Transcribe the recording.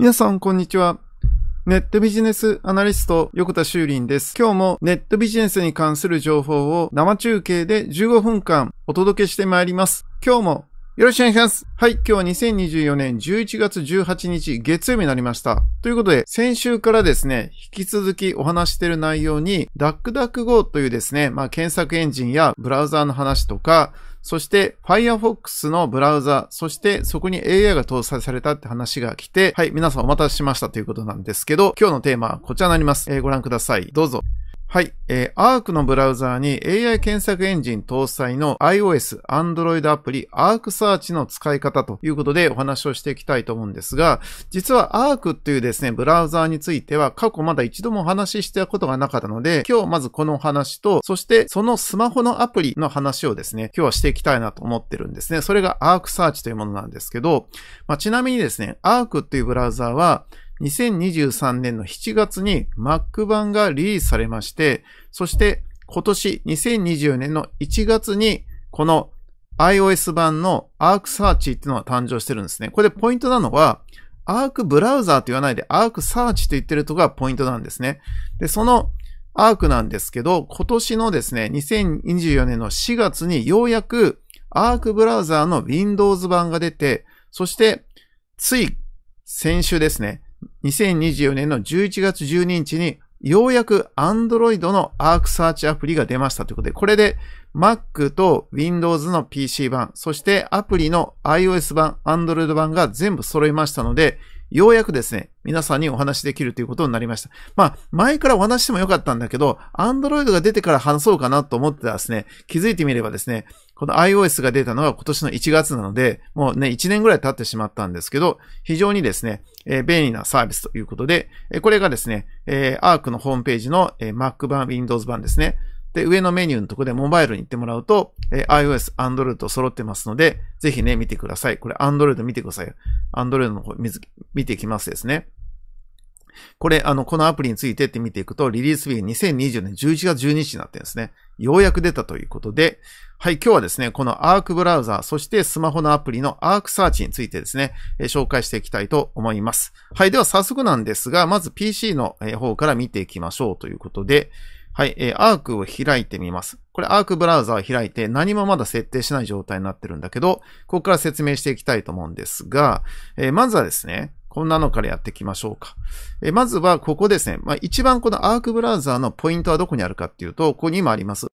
皆さん、こんにちは。ネットビジネスアナリスト、横田修林です。今日もネットビジネスに関する情報を生中継で15分間お届けしてまいります。今日もよろしくお願いします。はい、今日は2024年11月18日月曜日になりました。ということで、先週からですね、引き続きお話している内容に、DuckDuckGo というですね、まあ検索エンジンやブラウザーの話とか、そして Firefox のブラウザ、そしてそこに AI が搭載されたって話が来て、はい、皆さんお待たせしましたということなんですけど、今日のテーマはこちらになります。えー、ご覧ください。どうぞ。はい。えー、Arc のブラウザーに AI 検索エンジン搭載の iOS、Android アプリ Arc Search の使い方ということでお話をしていきたいと思うんですが、実は Arc っていうですね、ブラウザーについては過去まだ一度もお話ししたことがなかったので、今日まずこのお話と、そしてそのスマホのアプリの話をですね、今日はしていきたいなと思ってるんですね。それが Arc Search というものなんですけど、まあ、ちなみにですね、Arc っていうブラウザーは、2023年の7月に Mac 版がリリースされまして、そして今年2 0 2 4年の1月にこの iOS 版の Arc Search っていうのが誕生してるんですね。これでポイントなのは、Arc ブラウザーと言わないで Arc Search と言ってるとこがポイントなんですね。で、その Arc なんですけど、今年のですね、2024年の4月にようやく Arc ブラウザーの Windows 版が出て、そしてつい先週ですね、2024年の11月12日に、ようやく Android の Arc Search アプリが出ましたということで、これで Mac と Windows の PC 版、そしてアプリの iOS 版、Android 版が全部揃いましたので、ようやくですね、皆さんにお話しできるということになりました。まあ、前からお話してもよかったんだけど、Android が出てから話そうかなと思ってたらですね、気づいてみればですね、この iOS が出たのが今年の1月なので、もうね、1年ぐらい経ってしまったんですけど、非常にですね、え便利なサービスということで、えこれがですね、え Arc のホームページの、え Mac 版、Windows 版ですね、で、上のメニューのとこでモバイルに行ってもらうと、えー、iOS、Android 揃ってますので、ぜひね、見てください。これ、Android 見てください。Android の方見見ていきますですね。これ、あの、このアプリについてって見ていくと、リリース日が2020年11月12日になってるんですね。ようやく出たということで、はい、今日はですね、このアークブラウザー、そしてスマホのアプリのアークサーチについてですね、え紹介していきたいと思います。はい、では早速なんですが、まず PC の方から見ていきましょうということで、はい、えー、アークを開いてみます。これアークブラウザを開いて何もまだ設定しない状態になってるんだけど、ここから説明していきたいと思うんですが、えー、まずはですね、こんなのからやっていきましょうか。えー、まずはここですね。まあ、一番このアークブラウザーのポイントはどこにあるかっていうと、ここにもあります。